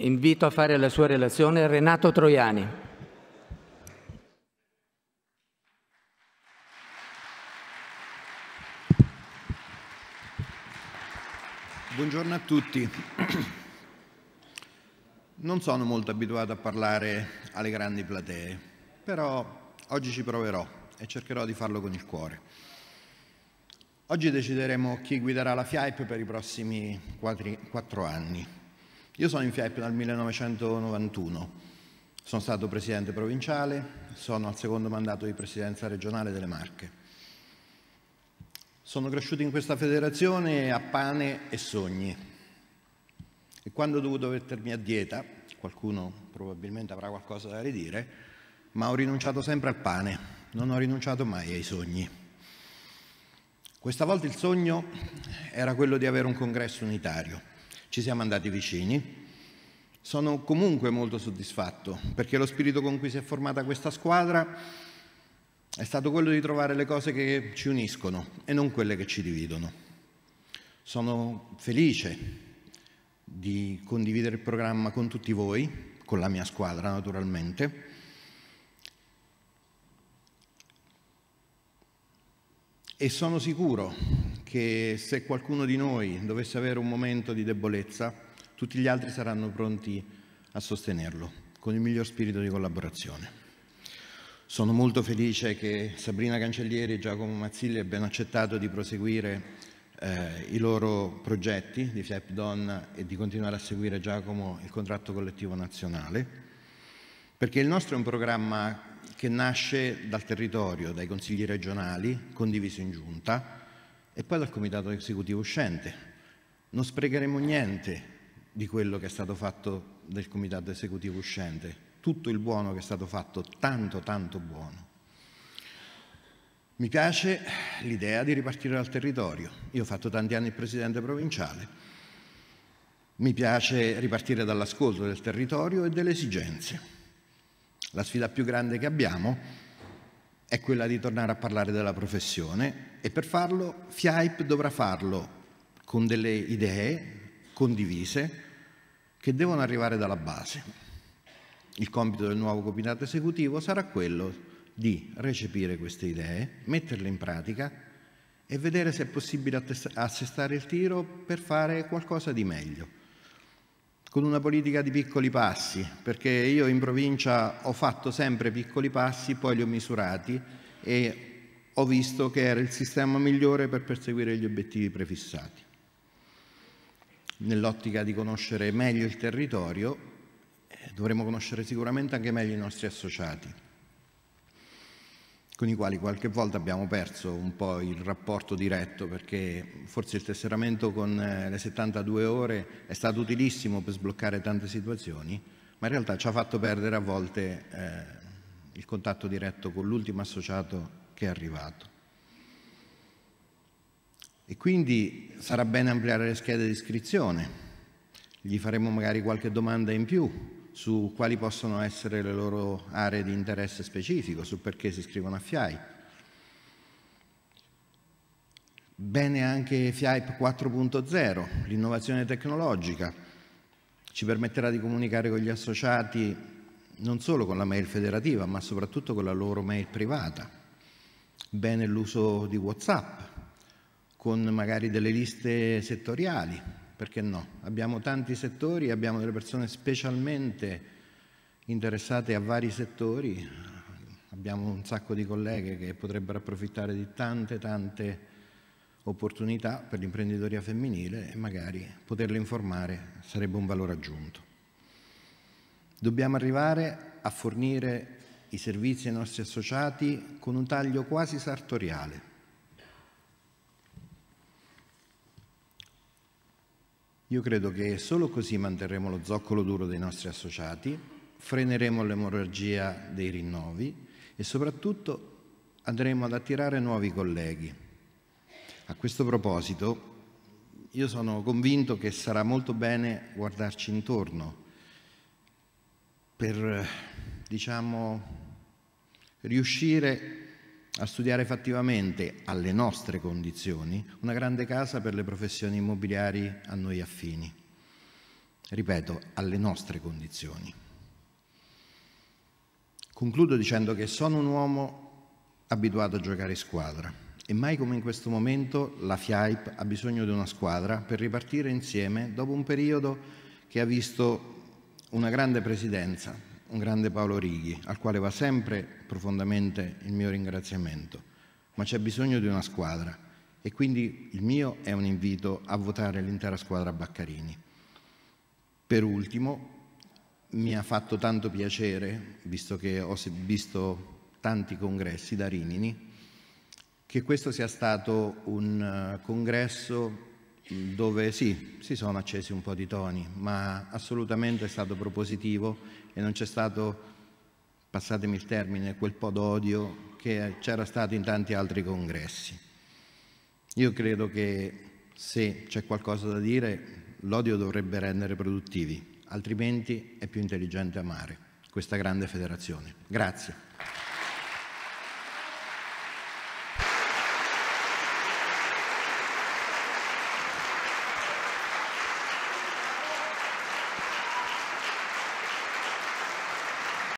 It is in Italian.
Invito a fare la sua relazione Renato Troiani. Buongiorno a tutti. Non sono molto abituato a parlare alle grandi platee, però oggi ci proverò e cercherò di farlo con il cuore. Oggi decideremo chi guiderà la FIAIP per i prossimi quattro anni. Io sono in FIAP dal 1991, sono stato presidente provinciale, sono al secondo mandato di presidenza regionale delle Marche. Sono cresciuto in questa federazione a pane e sogni. E quando ho dovuto mettermi a dieta, qualcuno probabilmente avrà qualcosa da ridire, ma ho rinunciato sempre al pane, non ho rinunciato mai ai sogni. Questa volta il sogno era quello di avere un congresso unitario ci siamo andati vicini. Sono comunque molto soddisfatto perché lo spirito con cui si è formata questa squadra è stato quello di trovare le cose che ci uniscono e non quelle che ci dividono. Sono felice di condividere il programma con tutti voi, con la mia squadra naturalmente. E sono sicuro che se qualcuno di noi dovesse avere un momento di debolezza, tutti gli altri saranno pronti a sostenerlo con il miglior spirito di collaborazione. Sono molto felice che Sabrina Cancellieri e Giacomo Mazzilli abbiano accettato di proseguire eh, i loro progetti di FEP Don e di continuare a seguire Giacomo il contratto collettivo nazionale, perché il nostro è un programma che nasce dal territorio, dai consigli regionali, condiviso in giunta, e poi dal comitato esecutivo uscente. Non sprecheremo niente di quello che è stato fatto del comitato esecutivo uscente, tutto il buono che è stato fatto, tanto tanto buono. Mi piace l'idea di ripartire dal territorio. Io ho fatto tanti anni il presidente provinciale. Mi piace ripartire dall'ascolto del territorio e delle esigenze. La sfida più grande che abbiamo è è quella di tornare a parlare della professione e per farlo FIAIP dovrà farlo con delle idee condivise che devono arrivare dalla base. Il compito del nuovo comitato esecutivo sarà quello di recepire queste idee, metterle in pratica e vedere se è possibile assestare il tiro per fare qualcosa di meglio con una politica di piccoli passi, perché io in provincia ho fatto sempre piccoli passi, poi li ho misurati e ho visto che era il sistema migliore per perseguire gli obiettivi prefissati. Nell'ottica di conoscere meglio il territorio, eh, dovremo conoscere sicuramente anche meglio i nostri associati con i quali qualche volta abbiamo perso un po' il rapporto diretto perché forse il tesseramento con eh, le 72 ore è stato utilissimo per sbloccare tante situazioni, ma in realtà ci ha fatto perdere a volte eh, il contatto diretto con l'ultimo associato che è arrivato. E quindi sarà bene ampliare le schede di iscrizione, gli faremo magari qualche domanda in più su quali possono essere le loro aree di interesse specifico, su perché si iscrivono a FIAIP. Bene anche FIAIP 4.0, l'innovazione tecnologica, ci permetterà di comunicare con gli associati non solo con la mail federativa, ma soprattutto con la loro mail privata. Bene l'uso di WhatsApp, con magari delle liste settoriali, perché no? Abbiamo tanti settori, abbiamo delle persone specialmente interessate a vari settori, abbiamo un sacco di colleghe che potrebbero approfittare di tante, tante opportunità per l'imprenditoria femminile e magari poterle informare sarebbe un valore aggiunto. Dobbiamo arrivare a fornire i servizi ai nostri associati con un taglio quasi sartoriale Io credo che solo così manterremo lo zoccolo duro dei nostri associati, freneremo l'emorragia dei rinnovi e soprattutto andremo ad attirare nuovi colleghi. A questo proposito, io sono convinto che sarà molto bene guardarci intorno per, diciamo, riuscire a studiare fattivamente alle nostre condizioni una grande casa per le professioni immobiliari a noi affini. Ripeto, alle nostre condizioni. Concludo dicendo che sono un uomo abituato a giocare in squadra e mai come in questo momento la FIAIP ha bisogno di una squadra per ripartire insieme dopo un periodo che ha visto una grande presidenza, un grande Paolo Righi, al quale va sempre profondamente il mio ringraziamento, ma c'è bisogno di una squadra e quindi il mio è un invito a votare l'intera squadra Baccarini. Per ultimo, mi ha fatto tanto piacere, visto che ho visto tanti congressi da Rimini, che questo sia stato un eh, congresso dove sì, si sono accesi un po' di toni, ma assolutamente è stato propositivo e non c'è stato, passatemi il termine, quel po' d'odio che c'era stato in tanti altri congressi. Io credo che se c'è qualcosa da dire, l'odio dovrebbe rendere produttivi, altrimenti è più intelligente amare questa grande federazione. Grazie.